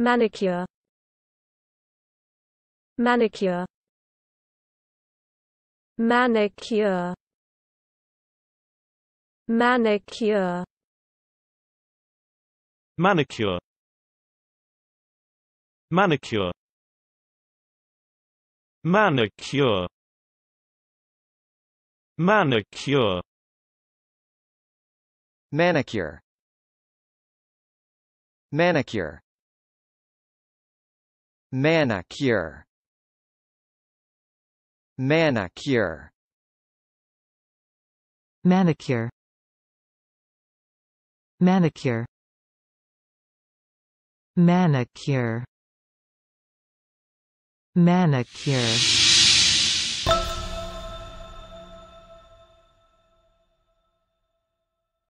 manicure manicure manicure manicure manicure manicure manicure manicure manicure manicure manicure manicure manicure manicure manicure manicure